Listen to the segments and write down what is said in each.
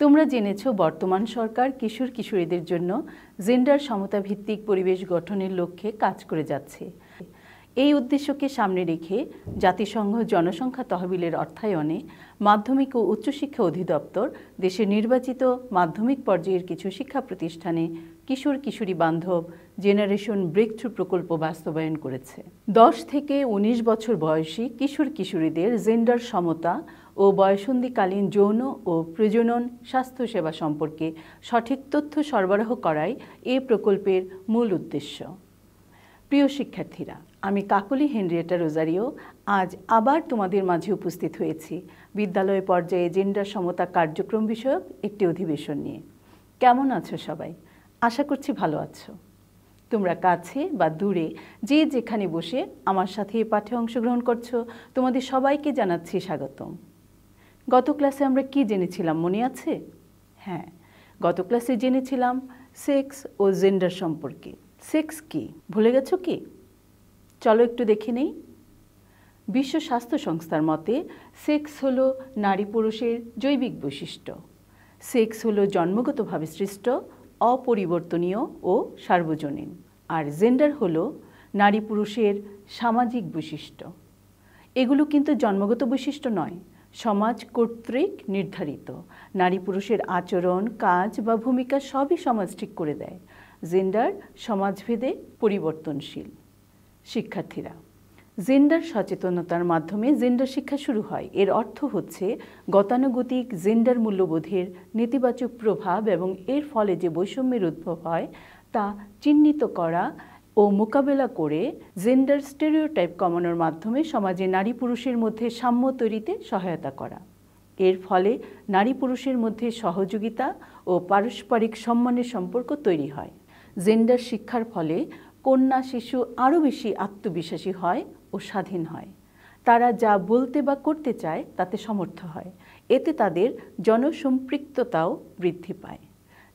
তোমরা জেনেছ বর্তমান সরকার কিশোর কিশোরীদের জন্য জেন্ডার সমতাভিত্তিক পরিবেশ গঠনের লক্ষ্যে কাজ করে যাচ্ছে এই উদ্দেশ্যকে সামনে রেখে জাতিসংঘ জনসংখ্যা তহবিলের অর্থায়নে মাধ্যমিক ও উচ্চশিক্ষা অধিদপ্তর দেশের নির্বাচিত মাধ্যমিক পর্যায়ের কিছু শিক্ষা প্রতিষ্ঠানে কিশোর কিশোরী বান্ধব জেনারেশন ব্রেক থ্রু প্রকল্প বাস্তবায়ন করেছে দশ থেকে ১৯ বছর বয়সী কিশোর কিশোরীদের জেন্ডার সমতা ও বয়সন্ধিকালীন যৌন ও প্রজনন স্বাস্থ্যসেবা সম্পর্কে সঠিক তথ্য সরবরাহ করাই এ প্রকল্পের মূল উদ্দেশ্য প্রিয় শিক্ষার্থীরা আমি কাকলি হেনরিয়েটা রোজারিও আজ আবার তোমাদের মাঝে উপস্থিত হয়েছি বিদ্যালয় পর্যায়ে জেন্ডার সমতা কার্যক্রম বিষয়ক একটি অধিবেশন নিয়ে কেমন আছো সবাই আশা করছি ভালো আছো তোমরা কাছে বা দূরে যে যেখানে বসে আমার সাথে পাঠে অংশগ্রহণ করছো তোমাদের সবাইকে জানাচ্ছি স্বাগতম গত ক্লাসে আমরা কি জেনেছিলাম মনে আছে হ্যাঁ গত ক্লাসে জেনেছিলাম সেক্স ও জেন্ডার সম্পর্কে সেক্স কি ভুলে গেছো কি চলো একটু দেখে নেই বিশ্ব স্বাস্থ্য সংস্থার মতে সেক্স হলো নারী পুরুষের জৈবিক বৈশিষ্ট্য সেক্স হলো জন্মগতভাবে সৃষ্ট অপরিবর্তনীয় ও সার্বজনীন আর জেন্ডার হলো নারী পুরুষের সামাজিক বৈশিষ্ট্য এগুলো কিন্তু জন্মগত বৈশিষ্ট্য নয় সমাজ কর্তৃক নির্ধারিত নারী পুরুষের আচরণ কাজ বা ভূমিকা সবই সমাজ ঠিক করে দেয় জেন্ডার সমাজভেদে পরিবর্তনশীল শিক্ষার্থীরা জেন্ডার সচেতনতার মাধ্যমে জেন্ডার শিক্ষা শুরু হয় এর অর্থ হচ্ছে গতানুগতিক জেন্ডার মূল্যবোধের নেতিবাচক প্রভাব এবং এর ফলে যে বৈষম্যের উদ্ভব হয় তা চিহ্নিত করা ও মোকাবেলা করে জেন্ডার স্টেরিওটাইপ কমানোর মাধ্যমে সমাজে নারী পুরুষের মধ্যে সাম্য তৈরিতে সহায়তা করা এর ফলে নারী পুরুষের মধ্যে সহযোগিতা ও পারস্পরিক সম্মানের সম্পর্ক তৈরি হয় জেন্ডার শিক্ষার ফলে কন্যা শিশু আরও বেশি আত্মবিশ্বাসী হয় ও স্বাধীন হয় তারা যা বলতে বা করতে চায় তাতে সমর্থ হয় এতে তাদের জনসম্পৃক্ততাও বৃদ্ধি পায়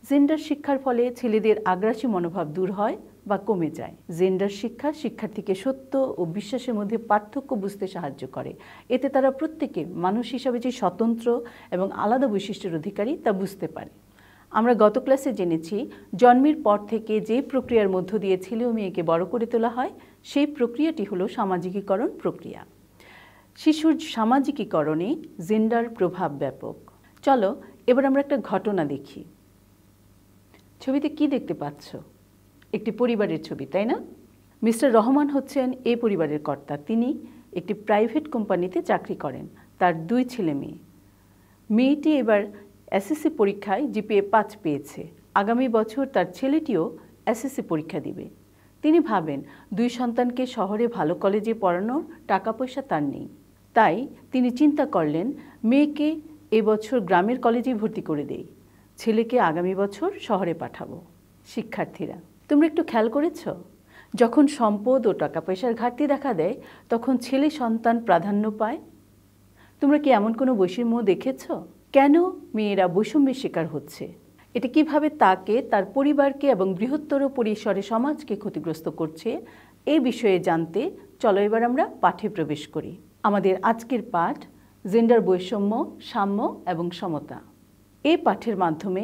জেন্ডার শিক্ষার ফলে ছেলেদের আগ্রাসী মনোভাব দূর হয় বা কমে যায় জেন্ডার শিক্ষা শিক্ষার্থীকে সত্য ও বিশ্বাসের মধ্যে পার্থক্য বুঝতে সাহায্য করে এতে তারা প্রত্যেকে মানুষ হিসাবে যে স্বতন্ত্র এবং আলাদা বৈশিষ্ট্যের অধিকারী তা বুঝতে পারে আমরা গত ক্লাসে জেনেছি জন্মের পর থেকে যে প্রক্রিয়ার মধ্য দিয়ে ছেলে ও মেয়েকে বড় করে তোলা হয় সেই প্রক্রিয়াটি হলো সামাজিকীকরণ প্রক্রিয়া শিশুর সামাজিকীকরণে জেন্ডার প্রভাব ব্যাপক চলো এবার আমরা একটা ঘটনা দেখি ছবিতে কি দেখতে পাচ্ছ একটি পরিবারের ছবি তাই না মিস্টার রহমান হচ্ছেন এই পরিবারের কর্তা তিনি একটি প্রাইভেট কোম্পানিতে চাকরি করেন তার দুই ছেলে মেয়ে মেয়েটি এবার এসএসসি পরীক্ষায় জিপিএ পাঁচ পেয়েছে আগামী বছর তার ছেলেটিও এসএসসি পরীক্ষা দিবে তিনি ভাবেন দুই সন্তানকে শহরে ভালো কলেজে পড়ানোর টাকা পয়সা তার নেই তাই তিনি চিন্তা করলেন মেয়েকে এবছর গ্রামের কলেজে ভর্তি করে দেই ছেলেকে আগামী বছর শহরে পাঠাবো শিক্ষার্থীরা তোমরা একটু খেয়াল করেছ যখন সম্পদ ও টাকা পয়সার ঘাটতি দেখা দেয় তখন ছেলে সন্তান প্রাধান্য পায় তোমরা কি এমন কোনো বৈষম্য দেখেছ কেন মেয়েরা বৈষম্যের শিকার হচ্ছে এটা কিভাবে তাকে তার পরিবারকে এবং বৃহত্তর পরিসরে সমাজকে ক্ষতিগ্রস্ত করছে এ বিষয়ে জানতে চলো এবার আমরা পাঠে প্রবেশ করি আমাদের আজকের পাঠ জেন্ডার বৈষম্য সাম্য এবং সমতা এই পাঠের মাধ্যমে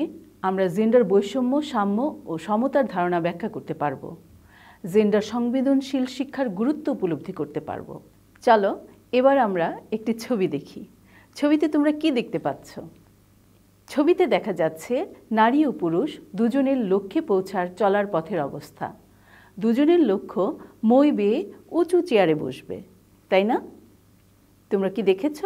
আমরা জেন্ডার বৈষম্য সাম্য ও সমতার ধারণা ব্যাখ্যা করতে পারব জেন্ডার সংবেদনশীল শিক্ষার গুরুত্ব উপলব্ধি করতে পারব চলো এবার আমরা একটি ছবি দেখি ছবিতে তোমরা কি দেখতে পাচ্ছ ছবিতে দেখা যাচ্ছে নারী ও পুরুষ দুজনের লক্ষ্যে পৌঁছার চলার পথের অবস্থা দুজনের লক্ষ্য মই বেয়ে উঁচু চেয়ারে বসবে তাই না তোমরা কি দেখেছ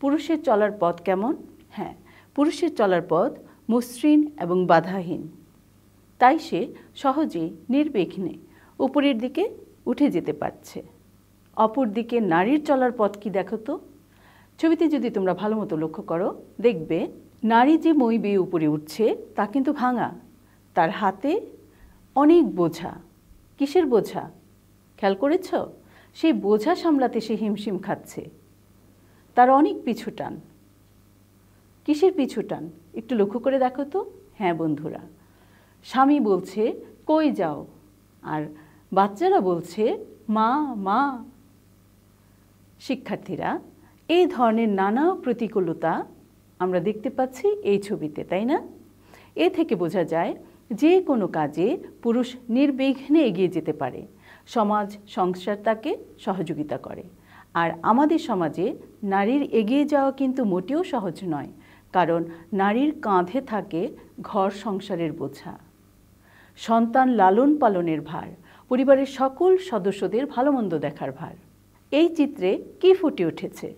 পুরুষের চলার পথ কেমন হ্যাঁ পুরুষের চলার পথ মসৃণ এবং বাধাহীন তাই সে সহজে নির্বিঘ্নে উপরের দিকে উঠে যেতে পারছে অপরদিকে নারীর চলার পথ কি দেখো তো ছবিতে যদি তোমরা ভালো মতো লক্ষ্য করো দেখবে নারী যে মই বেয়ে উপরে উঠছে তা কিন্তু ভাঙা তার হাতে অনেক বোঝা কিসের বোঝা খেয়াল করেছ সেই বোঝা সামলাতে সে হিমশিম খাচ্ছে তার অনেক পিছু টান কিসের পিছু টান একটু লক্ষ্য করে দেখো তো হ্যাঁ বন্ধুরা স্বামী বলছে কই যাও আর বাচ্চারা বলছে মা মা শিক্ষার্থীরা এই ধরনের নানা প্রতিকূলতা আমরা দেখতে পাচ্ছি এই ছবিতে তাই না এ থেকে বোঝা যায় যে কোনো কাজে পুরুষ নির্বিঘ্নে এগিয়ে যেতে পারে সমাজ সংসার তাকে সহযোগিতা করে আর আমাদের সমাজে নারীর এগিয়ে যাওয়া কিন্তু মোটেও সহজ নয় কারণ নারীর কাঁধে থাকে ঘর সংসারের বোঝা সন্তান লালন পালনের ভার পরিবারের সকল সদস্যদের ভালো মন্দ দেখার ভার এই চিত্রে কি ফুটে উঠেছে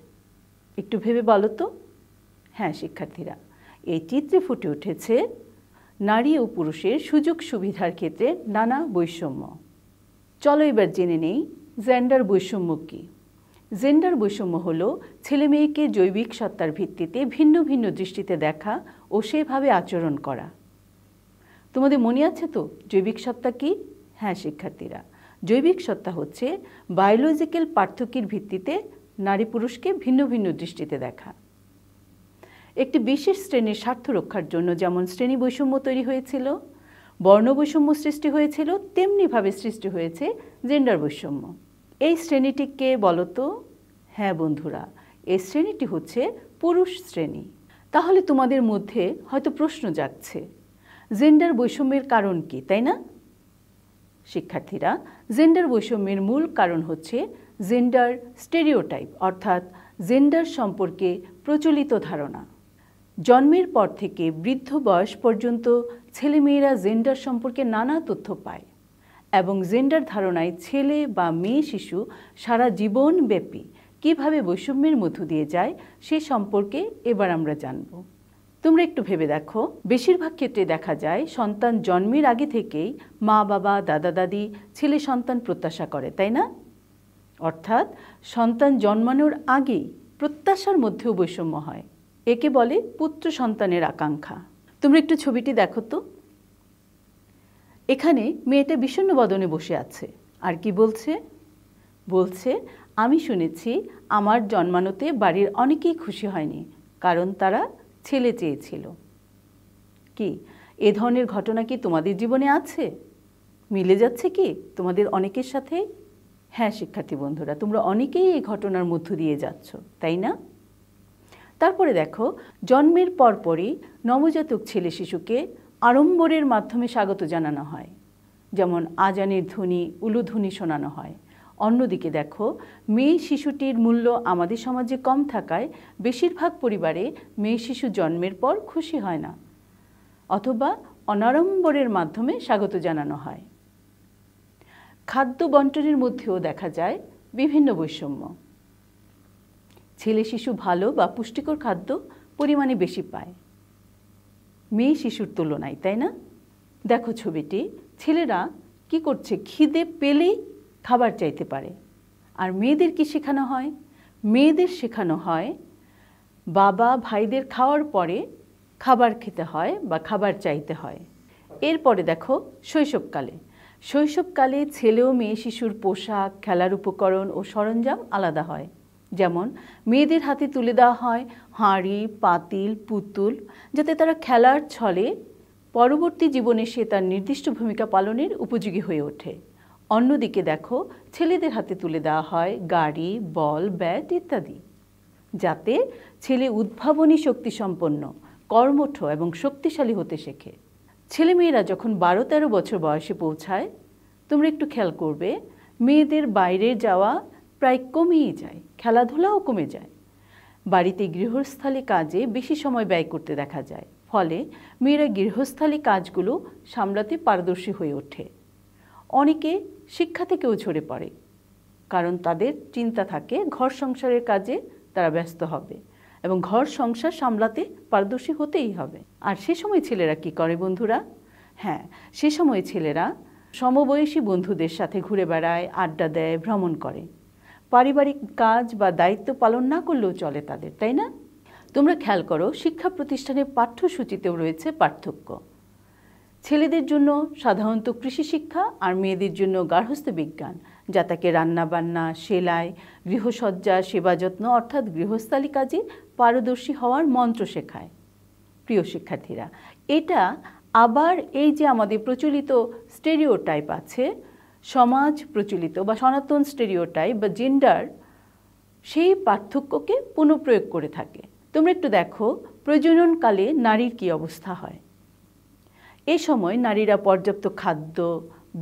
একটু ভেবে বলো তো হ্যাঁ শিক্ষার্থীরা এই চিত্রে ফুটে উঠেছে নারী ও পুরুষের সুযোগ সুবিধার ক্ষেত্রে নানা বৈষম্য চলো এবার জেনে নেই জেন্ডার বৈষম্য কী জেন্ডার বৈষম্য হল ছেলে মেয়েকে জৈবিক সত্তার ভিত্তিতে ভিন্ন ভিন্ন দৃষ্টিতে দেখা ও সেভাবে আচরণ করা তোমাদের মনে আছে তো জৈবিক সত্তা কি হ্যাঁ শিক্ষার্থীরা জৈবিক সত্তা হচ্ছে বায়োলজিক্যাল পার্থক্যের ভিত্তিতে নারী পুরুষকে ভিন্ন ভিন্ন দৃষ্টিতে দেখা একটি বিশেষ শ্রেণীর স্বার্থ রক্ষার জন্য যেমন শ্রেণী বৈষম্য তৈরি হয়েছিল বর্ণ বৈষম্য সৃষ্টি হয়েছিল তেমনিভাবে সৃষ্টি হয়েছে জেন্ডার বৈষম্য এই শ্রেণীটি কে বলতো হ্যাঁ বন্ধুরা এই শ্রেণীটি হচ্ছে পুরুষ শ্রেণী তাহলে তোমাদের মধ্যে হয়তো প্রশ্ন যাচ্ছে জেন্ডার বৈষম্যের কারণ কি তাই না শিক্ষার্থীরা জেন্ডার বৈষম্যের মূল কারণ হচ্ছে জেন্ডার স্টেরিওটাইপ অর্থাৎ জেন্ডার সম্পর্কে প্রচলিত ধারণা জন্মের পর থেকে বৃদ্ধ বয়স পর্যন্ত ছেলেমেয়েরা জেন্ডার সম্পর্কে নানা তথ্য পায় এবং জেন্ডার ধারণায় ছেলে বা মেয়ে শিশু সারা জীবন ব্যাপী কীভাবে বৈষম্যের মধ্য দিয়ে যায় সে সম্পর্কে এবার আমরা জানব তোমরা একটু ভেবে দেখো বেশিরভাগ ক্ষেত্রে দেখা যায় সন্তান জন্মের আগে থেকেই মা বাবা দাদা দাদি ছেলে সন্তান প্রত্যাশা করে তাই না অর্থাৎ সন্তান জন্মানোর আগেই প্রত্যাশার মধ্যেও বৈষম্য হয় একে বলে পুত্র সন্তানের আকাঙ্ক্ষা তোমরা একটু ছবিটি দেখো তো এখানে মেয়েটা বিষণ্ন বদনে বসে আছে আর কি বলছে বলছে আমি শুনেছি আমার জন্মানোতে বাড়ির অনেকেই খুশি হয়নি কারণ তারা ছেলে চেয়েছিল কি এ ধরনের ঘটনা কি তোমাদের জীবনে আছে মিলে যাচ্ছে কি তোমাদের অনেকের সাথে হ্যাঁ শিক্ষার্থী বন্ধুরা তোমরা অনেকেই এই ঘটনার মধ্য দিয়ে যাচ্ছ তাই না তারপরে দেখো জন্মের পরপরই নবজাতক ছেলে শিশুকে আড়ম্বরের মাধ্যমে স্বাগত জানানো হয় যেমন আজানের ধ্বনি উলুধ্বনি শোনানো হয় অন্যদিকে দেখো মেয়ে শিশুটির মূল্য আমাদের সমাজে কম থাকায় বেশিরভাগ পরিবারে মেয়ে শিশু জন্মের পর খুশি হয় না অথবা অনাড়ম্বরের মাধ্যমে স্বাগত জানানো হয় খাদ্য বন্টনের মধ্যেও দেখা যায় বিভিন্ন বৈষম্য ছেলে শিশু ভালো বা পুষ্টিকর খাদ্য পরিমাণে বেশি পায় মেয়ে শিশুর তুলনায় তাই না দেখো ছবিটি ছেলেরা কি করছে খিদে পেলেই খাবার চাইতে পারে আর মেয়েদের কি শেখানো হয় মেয়েদের শেখানো হয় বাবা ভাইদের খাওয়ার পরে খাবার খেতে হয় বা খাবার চাইতে হয় এরপরে দেখো শৈশবকালে শৈশবকালে ছেলে ও মেয়ে শিশুর পোশাক খেলার উপকরণ ও সরঞ্জাম আলাদা হয় যেমন মেয়েদের হাতে তুলে দেওয়া হয় হাঁড়ি পাতিল পুতুল যাতে তারা খেলার ছলে পরবর্তী জীবনে সে তার নির্দিষ্ট ভূমিকা পালনের উপযোগী হয়ে ওঠে অন্যদিকে দেখো ছেলেদের হাতে তুলে দেওয়া হয় গাড়ি বল ব্যাট ইত্যাদি যাতে ছেলে উদ্ভাবনী শক্তিসম্পন্ন কর্মঠ এবং শক্তিশালী হতে শেখে ছেলেমেয়েরা যখন বারো তেরো বছর বয়সে পৌঁছায় তোমরা একটু খেয়াল করবে মেয়েদের বাইরে যাওয়া প্রায় কমেই যায় খেলাধুলাও কমে যায় বাড়িতে গৃহস্থালী কাজে বেশি সময় ব্যয় করতে দেখা যায় ফলে মেয়েরা গৃহস্থালী কাজগুলো সামলাতে পারদর্শী হয়ে ওঠে অনেকে শিক্ষা থেকেও ঝরে পড়ে কারণ তাদের চিন্তা থাকে ঘর সংসারের কাজে তারা ব্যস্ত হবে এবং ঘর সংসার সামলাতে পারদর্শী হতেই হবে আর সে সময় ছেলেরা কি করে বন্ধুরা হ্যাঁ সে সময় ছেলেরা সমবয়সী বন্ধুদের সাথে ঘুরে বেড়ায় আড্ডা দেয় ভ্রমণ করে পারিবারিক কাজ বা দায়িত্ব পালন না করলেও চলে তাদের তাই না তোমরা খেয়াল করো শিক্ষা প্রতিষ্ঠানের পাঠ্যসূচিতেও রয়েছে পার্থক্য ছেলেদের জন্য সাধারণত কৃষি শিক্ষা আর মেয়েদের জন্য গার্হস্থ্য বিজ্ঞান যা তাকে রান্নাবান্না সেলাই গৃহসজ্জা সেবা যত্ন অর্থাৎ গৃহস্থালী কাজে পারদর্শী হওয়ার মন্ত্র শেখায় প্রিয় শিক্ষার্থীরা এটা আবার এই যে আমাদের প্রচলিত টাইপ আছে সমাজ প্রচলিত বা সনাতন স্টেরিওটাইপ বা জেন্ডার সেই পার্থক্যকে পুনঃপ্রয়োগ করে থাকে তোমরা একটু দেখো প্রজননকালে নারীর কি অবস্থা হয় এ সময় নারীরা পর্যাপ্ত খাদ্য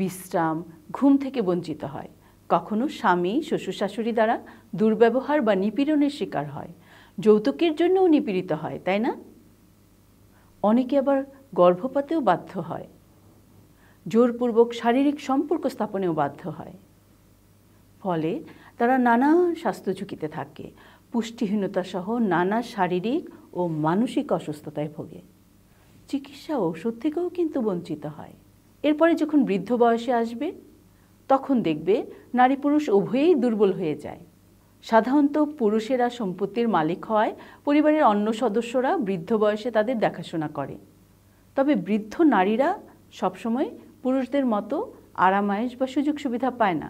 বিশ্রাম ঘুম থেকে বঞ্চিত হয় কখনো স্বামী শ্বশুর শাশুড়ি দ্বারা দুর্ব্যবহার বা নিপীড়নের শিকার হয় যৌতুকের জন্যও নিপীড়িত হয় তাই না অনেকে আবার গর্ভপাতেও বাধ্য হয় জোরপূর্বক শারীরিক সম্পর্ক স্থাপনেও বাধ্য হয় ফলে তারা নানা স্বাস্থ্য ঝুঁকিতে থাকে পুষ্টিহীনতা সহ নানা শারীরিক ও মানসিক অসুস্থতায় ভোগে চিকিৎসা ওষুধ থেকেও কিন্তু বঞ্চিত হয় এরপরে যখন বৃদ্ধ বয়সে আসবে তখন দেখবে নারী পুরুষ উভয়েই দুর্বল হয়ে যায় সাধারণত পুরুষেরা সম্পত্তির মালিক হওয়ায় পরিবারের অন্য সদস্যরা বৃদ্ধ বয়সে তাদের দেখাশোনা করে তবে বৃদ্ধ নারীরা সবসময় পুরুষদের মতো আরামায়েশ বা সুযোগ সুবিধা পায় না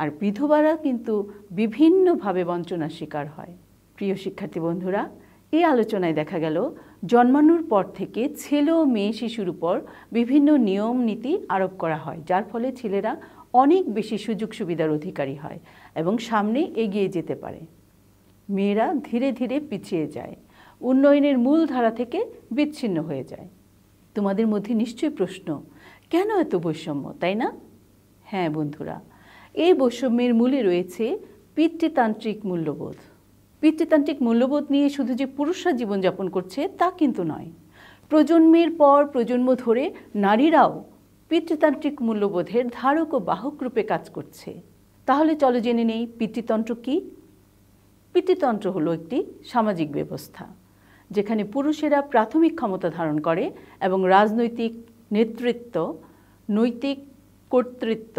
আর বিধবারা কিন্তু বিভিন্নভাবে বঞ্চনার শিকার হয় প্রিয় শিক্ষার্থী বন্ধুরা এই আলোচনায় দেখা গেল জন্মানোর পর থেকে ছেলে ও মেয়ে শিশুর উপর বিভিন্ন নিয়ম নীতি আরোপ করা হয় যার ফলে ছেলেরা অনেক বেশি সুযোগ সুবিধার অধিকারী হয় এবং সামনে এগিয়ে যেতে পারে মেয়েরা ধীরে ধীরে পিছিয়ে যায় উন্নয়নের মূল ধারা থেকে বিচ্ছিন্ন হয়ে যায় তোমাদের মধ্যে নিশ্চয়ই প্রশ্ন কেন এত বৈষম্য তাই না হ্যাঁ বন্ধুরা এই বৈষম্যের মূলে রয়েছে পিতৃতান্ত্রিক মূল্যবোধ পিতৃতান্ত্রিক মূল্যবোধ নিয়ে শুধু যে পুরুষরা জীবনযাপন করছে তা কিন্তু নয় প্রজন্মের পর প্রজন্ম ধরে নারীরাও পিতৃতান্ত্রিক মূল্যবোধের ধারক ও বাহক রূপে কাজ করছে তাহলে চলো জেনে নেই পিতৃতন্ত্র কি পিতৃতন্ত্র হলো একটি সামাজিক ব্যবস্থা যেখানে পুরুষেরা প্রাথমিক ক্ষমতা ধারণ করে এবং রাজনৈতিক নেতৃত্ব নৈতিক কর্তৃত্ব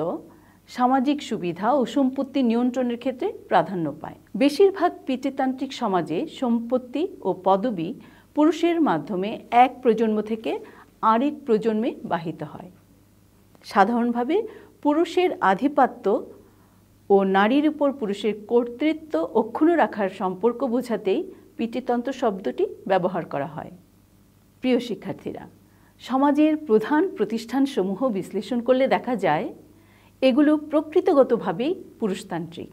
সামাজিক সুবিধা ও সম্পত্তি নিয়ন্ত্রণের ক্ষেত্রে প্রাধান্য পায় বেশিরভাগ পিতৃতান্ত্রিক সমাজে সম্পত্তি ও পদবি পুরুষের মাধ্যমে এক প্রজন্ম থেকে আরেক প্রজন্মে বাহিত হয় সাধারণভাবে পুরুষের আধিপত্য ও নারীর উপর পুরুষের কর্তৃত্ব অক্ষুণ্ণ রাখার সম্পর্ক বোঝাতেই পিতৃতন্ত্র শব্দটি ব্যবহার করা হয় প্রিয় শিক্ষার্থীরা সমাজের প্রধান প্রতিষ্ঠানসমূহ বিশ্লেষণ করলে দেখা যায় এগুলো প্রকৃতগতভাবেই পুরুষতান্ত্রিক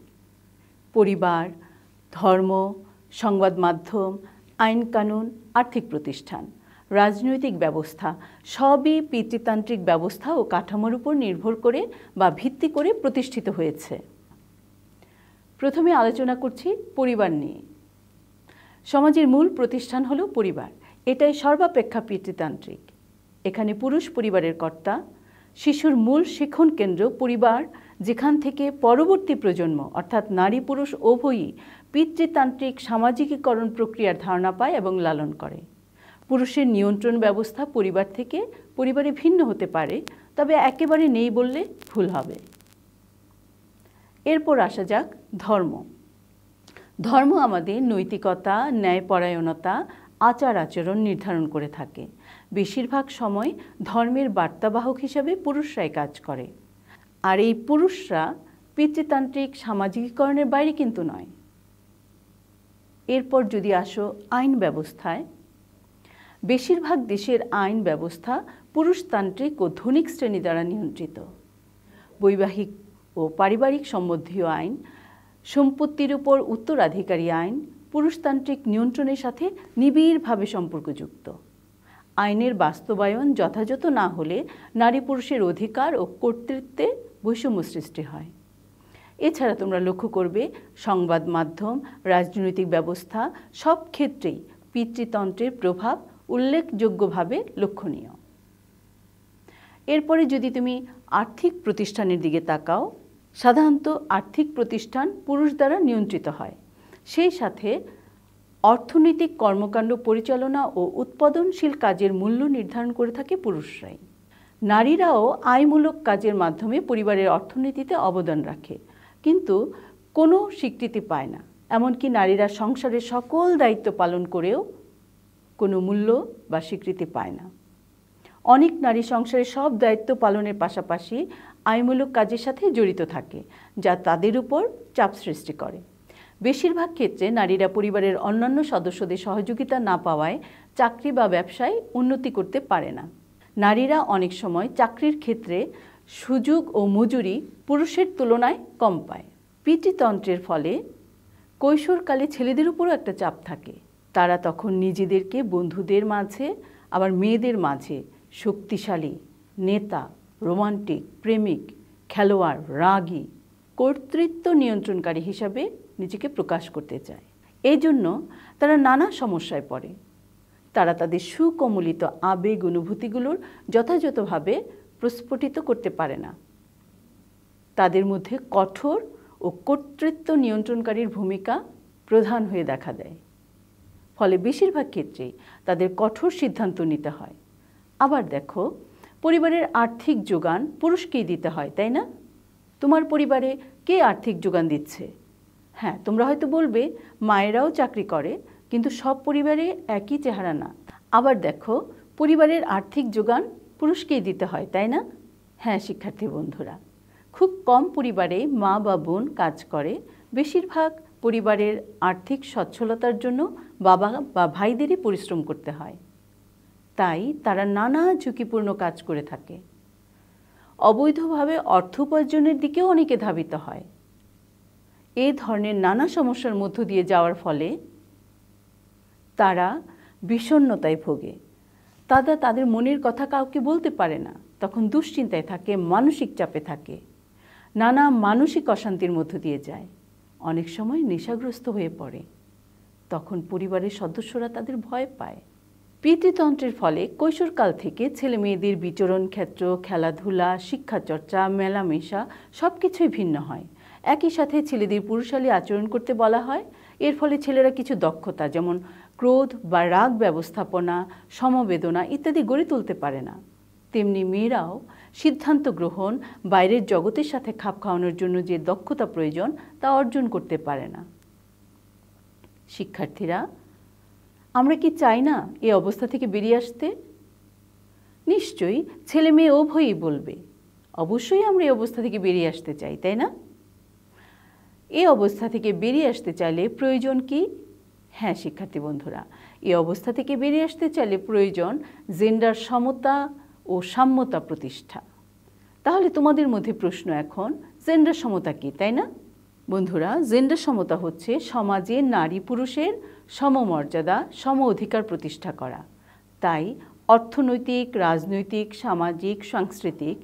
পরিবার ধর্ম সংবাদ মাধ্যম আইন কানুন আর্থিক প্রতিষ্ঠান রাজনৈতিক ব্যবস্থা সবই পিতৃতান্ত্রিক ব্যবস্থা ও কাঠামোর উপর নির্ভর করে বা ভিত্তি করে প্রতিষ্ঠিত হয়েছে প্রথমে আলোচনা করছি পরিবার নিয়ে সমাজের মূল প্রতিষ্ঠান হলো পরিবার এটাই সর্বাপেক্ষা পিতৃতান্ত্রিক এখানে পুরুষ পরিবারের কর্তা শিশুর মূল শিক্ষণ কেন্দ্র পরিবার যেখান থেকে পরবর্তী প্রজন্ম অর্থাৎ নারী পুরুষ উভয়ই পিতৃতান্ত্রিক সামাজিকীকরণ প্রক্রিয়ার ধারণা পায় এবং লালন করে পুরুষের নিয়ন্ত্রণ ব্যবস্থা পরিবার থেকে পরিবারে ভিন্ন হতে পারে তবে একেবারে নেই বললে ভুল হবে এরপর আসা যাক ধর্ম ধর্ম আমাদের নৈতিকতা ন্যায়পরায়ণতা আচার আচরণ নির্ধারণ করে থাকে বেশিরভাগ সময় ধর্মের বার্তাবাহক হিসাবে পুরুষরাই কাজ করে আর এই পুরুষরা পিতৃতান্ত্রিক সামাজিকীকরণের বাইরে কিন্তু নয় এরপর যদি আসো আইন ব্যবস্থায় বেশিরভাগ দেশের আইন ব্যবস্থা পুরুষতান্ত্রিক ও ধনিক শ্রেণী দ্বারা নিয়ন্ত্রিত বৈবাহিক ও পারিবারিক সম্বন্ধীয় আইন সম্পত্তির উপর উত্তরাধিকারী আইন পুরুষতান্ত্রিক নিয়ন্ত্রণের সাথে নিবিড়ভাবে সম্পর্কযুক্ত আইনের বাস্তবায়ন যথাযথ না হলে নারী পুরুষের অধিকার ও কর্তৃত্বে বৈষম্য সৃষ্টি হয় এছাড়া তোমরা লক্ষ্য করবে সংবাদ মাধ্যম রাজনৈতিক ব্যবস্থা সব ক্ষেত্রেই পিতৃতন্ত্রের প্রভাব উল্লেখযোগ্যভাবে লক্ষণীয় এরপরে যদি তুমি আর্থিক প্রতিষ্ঠানের দিকে তাকাও সাধারণত আর্থিক প্রতিষ্ঠান পুরুষ দ্বারা নিয়ন্ত্রিত হয় সেই সাথে অর্থনৈতিক কর্মকাণ্ড পরিচালনা ও উৎপাদনশীল কাজের মূল্য নির্ধারণ করে থাকে পুরুষরাই নারীরাও আয়মূলক কাজের মাধ্যমে পরিবারের অর্থনীতিতে অবদান রাখে কিন্তু কোনো স্বীকৃতি পায় না এমনকি নারীরা সংসারের সকল দায়িত্ব পালন করেও কোনো মূল্য বা স্বীকৃতি পায় না অনেক নারী সংসারে সব দায়িত্ব পালনের পাশাপাশি আইমূলক কাজের সাথে জড়িত থাকে যা তাদের উপর চাপ সৃষ্টি করে বেশিরভাগ ক্ষেত্রে নারীরা পরিবারের অন্যান্য সদস্যদের সহযোগিতা না পাওয়ায় চাকরি বা ব্যবসায় উন্নতি করতে পারে না নারীরা অনেক সময় চাকরির ক্ষেত্রে সুযোগ ও মজুরি পুরুষের তুলনায় কম পায় পিতৃতন্ত্রের ফলে কৈশোরকালে ছেলেদের উপরও একটা চাপ থাকে তারা তখন নিজেদেরকে বন্ধুদের মাঝে আবার মেয়েদের মাঝে শক্তিশালী নেতা রোমান্টিক প্রেমিক খেলোয়াড় রাগী কর্তৃত্ব নিয়ন্ত্রণকারী হিসাবে নিজেকে প্রকাশ করতে চায় এই জন্য তারা নানা সমস্যায় পড়ে তারা তাদের সুকমলিত আবেগ অনুভূতিগুলোর যথাযথভাবে প্রস্ফুটিত করতে পারে না তাদের মধ্যে কঠোর ও কর্তৃত্ব নিয়ন্ত্রণকারীর ভূমিকা প্রধান হয়ে দেখা দেয় ফলে বেশিরভাগ ক্ষেত্রেই তাদের কঠোর সিদ্ধান্ত নিতে হয় আবার দেখো পরিবারের আর্থিক যোগান পুরুষকেই দিতে হয় তাই না তোমার পরিবারে কে আর্থিক যোগান দিচ্ছে হ্যাঁ তোমরা হয়তো বলবে মায়েরাও চাকরি করে কিন্তু সব পরিবারে একই চেহারা না আবার দেখো পরিবারের আর্থিক যোগান পুরুষকেই দিতে হয় তাই না হ্যাঁ শিক্ষার্থী বন্ধুরা খুব কম পরিবারে মা বা বোন কাজ করে বেশিরভাগ পরিবারের আর্থিক সচ্ছলতার জন্য বাবা বা ভাইদেরই পরিশ্রম করতে হয় তাই তারা নানা ঝুঁকিপূর্ণ কাজ করে থাকে অবৈধভাবে অর্থ উপার্জনের দিকেও অনেকে ধাবিত হয় এ ধরনের নানা সমস্যার মধ্য দিয়ে যাওয়ার ফলে তারা বিষণ্নতায় ভোগে তারা তাদের মনের কথা কাউকে বলতে পারে না তখন দুশ্চিন্তায় থাকে মানসিক চাপে থাকে নানা মানসিক অশান্তির মধ্য দিয়ে যায় অনেক সময় নেশাগ্রস্ত হয়ে পড়ে তখন পরিবারের সদস্যরা তাদের ভয় পায় পিতৃতন্ত্রের ফলে কৈশোরকাল থেকে ছেলে মেয়েদের বিচরণ ক্ষেত্র খেলাধুলা শিক্ষাচর্চা মেলামেশা সব কিছুই ভিন্ন হয় একই সাথে ছেলেদের পুরুষালী আচরণ করতে বলা হয় এর ফলে ছেলেরা কিছু দক্ষতা যেমন ক্রোধ বা রাগ ব্যবস্থাপনা সমবেদনা ইত্যাদি গড়ে তুলতে পারে না তেমনি মেয়েরাও সিদ্ধান্ত গ্রহণ বাইরের জগতের সাথে খাপ খাওয়ানোর জন্য যে দক্ষতা প্রয়োজন তা অর্জন করতে পারে না শিক্ষার্থীরা আমরা কি চাই না এই অবস্থা থেকে বেরিয়ে আসতে নিশ্চয়ই ছেলে মেয়ে উভয়ই বলবে অবশ্যই আমরা এই অবস্থা থেকে বেরিয়ে আসতে চাই তাই না এই অবস্থা থেকে বেরিয়ে আসতে চাইলে প্রয়োজন কি হ্যাঁ শিক্ষার্থী বন্ধুরা এই অবস্থা থেকে বেরিয়ে আসতে চাইলে প্রয়োজন জেন্ডার সমতা ও সাম্যতা প্রতিষ্ঠা তাহলে তোমাদের মধ্যে প্রশ্ন এখন জেন্ডার সমতা কি তাই না বন্ধুরা জেন্ডার সমতা হচ্ছে সমাজে নারী পুরুষের সমমর্যাদা সম অধিকার প্রতিষ্ঠা করা তাই অর্থনৈতিক রাজনৈতিক সামাজিক সাংস্কৃতিক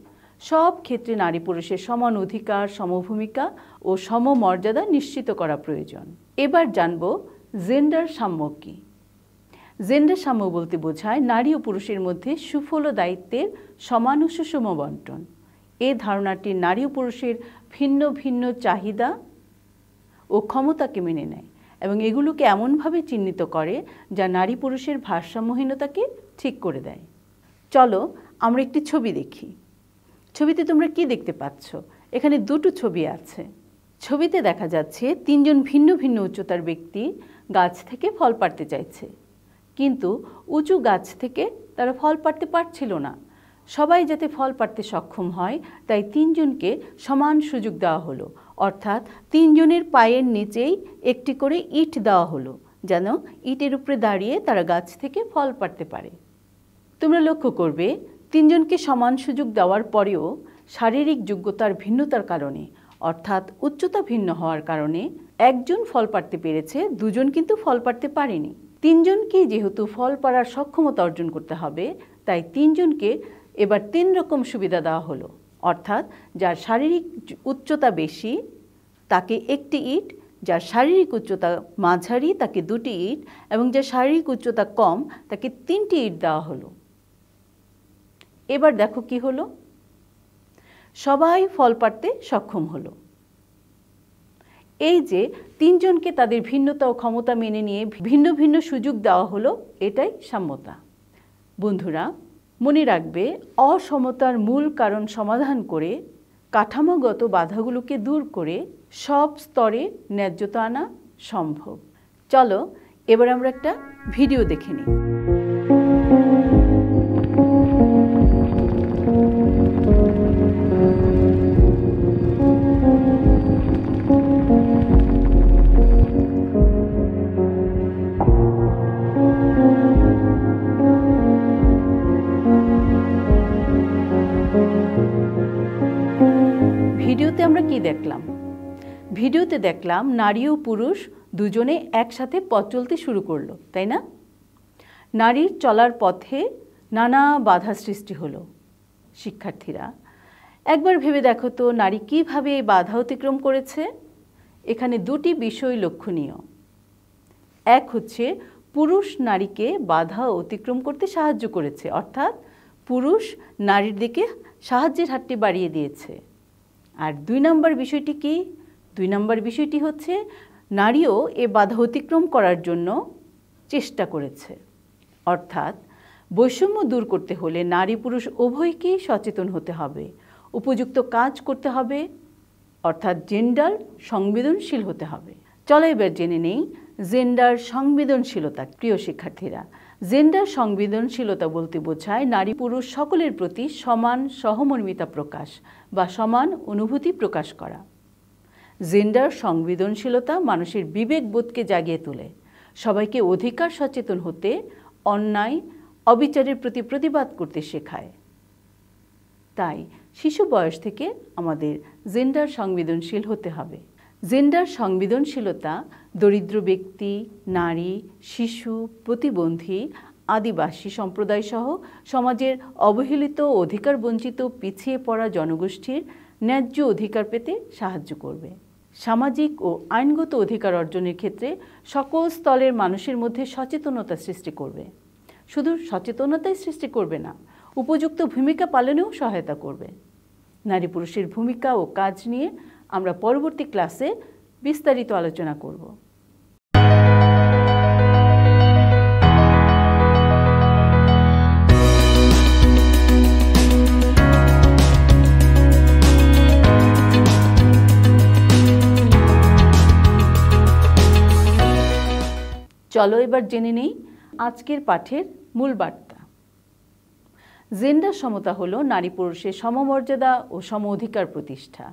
সব ক্ষেত্রে নারী পুরুষের সমান অধিকার সমভূমিকা ও সমমর্যাদা নিশ্চিত করা প্রয়োজন এবার জানব জেন্ডার সাম্য কী জেন্ডার সাম্য বলতে বোঝায় নারী ও পুরুষের মধ্যে সুফল দায়িত্বের সমান ও সুষম বন্টন এ ধারণাটি নারী ও পুরুষের ভিন্ন ভিন্ন চাহিদা ও ক্ষমতাকে মেনে নেয় এবং এগুলোকে এমনভাবে চিহ্নিত করে যা নারী পুরুষের ভারসাম্যহীনতাকে ঠিক করে দেয় চলো আমরা একটি ছবি দেখি ছবিতে তোমরা কি দেখতে পাচ্ছ এখানে দুটো ছবি আছে ছবিতে দেখা যাচ্ছে তিনজন ভিন্ন ভিন্ন উচ্চতার ব্যক্তি গাছ থেকে ফল পাড়তে চাইছে কিন্তু উঁচু গাছ থেকে তারা ফল পাড়তে পারছিল না সবাই যাতে ফল পাড়তে সক্ষম হয় তাই তিনজনকে সমান সুযোগ দেওয়া হলো অর্থাৎ তিনজনের পায়ের নিচেই একটি করে ইট দেওয়া হলো যেন ইটের উপরে দাঁড়িয়ে তারা গাছ থেকে ফল পাড়তে পারে তোমরা লক্ষ্য করবে তিনজনকে সমান সুযোগ দেওয়ার পরেও শারীরিক যোগ্যতার ভিন্নতার কারণে অর্থাৎ উচ্চতা ভিন্ন হওয়ার কারণে একজন ফল পাড়তে পেরেছে দুজন কিন্তু ফল পাড়তে পারেনি তিনজনকেই যেহেতু ফল পাড়ার সক্ষমতা অর্জন করতে হবে তাই তিনজনকে এবার তিন রকম সুবিধা দেওয়া হলো অর্থাৎ যার শারীরিক উচ্চতা বেশি তাকে একটি ইট যার শারীরিক উচ্চতা মাঝারি তাকে দুটি ইট এবং যার শারীরিক উচ্চতা কম তাকে তিনটি ইট দেওয়া হলো এবার দেখো কি হলো সবাই ফল পাড়তে সক্ষম হলো এই যে তিনজনকে তাদের ভিন্নতা ও ক্ষমতা মেনে নিয়ে ভিন্ন ভিন্ন সুযোগ দেওয়া হলো এটাই সাম্যতা বন্ধুরা মনে রাখবে অসমতার মূল কারণ সমাধান করে কাঠামোগত বাধাগুলোকে দূর করে সব স্তরে ন্যায্যতা আনা সম্ভব চলো এবার আমরা একটা ভিডিও দেখে নিই দেখলাম ভিডিওতে দেখলাম নারী ও পুরুষ দুজনে একসাথে পথ চলতে শুরু করলো তাই না নারীর চলার পথে নানা বাধা সৃষ্টি হলো শিক্ষার্থীরা একবার ভেবে দেখো তো নারী কীভাবে এই বাধা অতিক্রম করেছে এখানে দুটি বিষয় লক্ষণীয় এক হচ্ছে পুরুষ নারীকে বাধা অতিক্রম করতে সাহায্য করেছে অর্থাৎ পুরুষ নারীর দিকে সাহায্যের হাতটি বাড়িয়ে দিয়েছে আর দুই নম্বর বিষয়টি কি দুই নম্বর বিষয়টি হচ্ছে নারীও এ বাধা অতিক্রম করার জন্য চেষ্টা করেছে অর্থাৎ বৈষম্য দূর করতে হলে নারী পুরুষ উভয়কেই সচেতন হতে হবে উপযুক্ত কাজ করতে হবে অর্থাৎ জেন্ডার সংবেদনশীল হতে হবে চলো এবার জেনে নেই জেন্ডার সংবেদনশীলতা প্রিয় শিক্ষার্থীরা জেন্ডার সংবেদনশীলতা বলতে বোঝায় নারী পুরুষ সকলের প্রতি সমান সহমর্মিতা প্রকাশ বা সমান অনুভূতি প্রকাশ করা জেন্ডার সংবেদনশীলতা মানুষের বিবেকবোধকে জাগিয়ে তোলে সবাইকে অধিকার সচেতন হতে অন্যায় অবিচারের প্রতি প্রতিবাদ করতে শেখায় তাই শিশু বয়স থেকে আমাদের জেন্ডার সংবেদনশীল হতে হবে জেন্ডার সংবেদনশীলতা দরিদ্র ব্যক্তি নারী শিশু প্রতিবন্ধী আদিবাসী সম্প্রদায়সহ সমাজের অবহেলিত অধিকার বঞ্চিত পিছিয়ে পড়া জনগোষ্ঠীর ন্যায্য অধিকার পেতে সাহায্য করবে সামাজিক ও আইনগত অধিকার অর্জনের ক্ষেত্রে সকল স্তরের মানুষের মধ্যে সচেতনতা সৃষ্টি করবে শুধু সচেতনতাই সৃষ্টি করবে না উপযুক্ত ভূমিকা পালনেও সহায়তা করবে নারী পুরুষের ভূমিকা ও কাজ নিয়ে আমরা পরবর্তী ক্লাসে বিস্তারিত আলোচনা করব চলো এবার জেনে নেই আজকের পাঠের মূল বার্তা জেন্ডার সমতা হলো নারী পুরুষের সমমর্যাদা ও সম অধিকার প্রতিষ্ঠা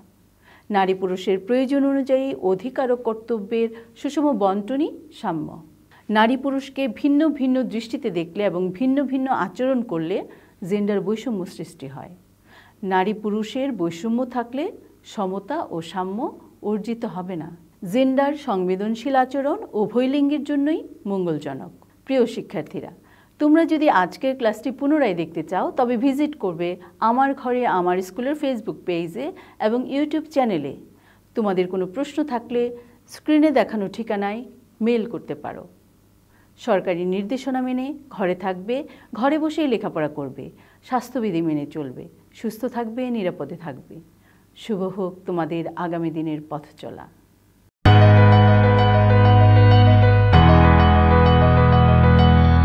নারী পুরুষের প্রয়োজন অনুযায়ী অধিকার ও কর্তব্যের সুষম বন্টনই সাম্য নারী পুরুষকে ভিন্ন ভিন্ন দৃষ্টিতে দেখলে এবং ভিন্ন ভিন্ন আচরণ করলে জেন্ডার বৈষম্য সৃষ্টি হয় নারী পুরুষের বৈষম্য থাকলে সমতা ও সাম্য অর্জিত হবে না জিন্ডার সংবেদনশীল আচরণ উভয় লিঙ্গের জন্যই মঙ্গলজনক প্রিয় শিক্ষার্থীরা তোমরা যদি আজকের ক্লাসটি পুনরায় দেখতে চাও তবে ভিজিট করবে আমার ঘরে আমার স্কুলের ফেসবুক পেজে এবং ইউটিউব চ্যানেলে তোমাদের কোনো প্রশ্ন থাকলে স্ক্রিনে দেখানো ঠিকানায় মেল করতে পারো সরকারি নির্দেশনা মেনে ঘরে থাকবে ঘরে বসেই লেখাপড়া করবে স্বাস্থ্যবিধি মেনে চলবে সুস্থ থাকবে নিরাপদে থাকবে শুভ হোক তোমাদের আগামী দিনের পথ চলা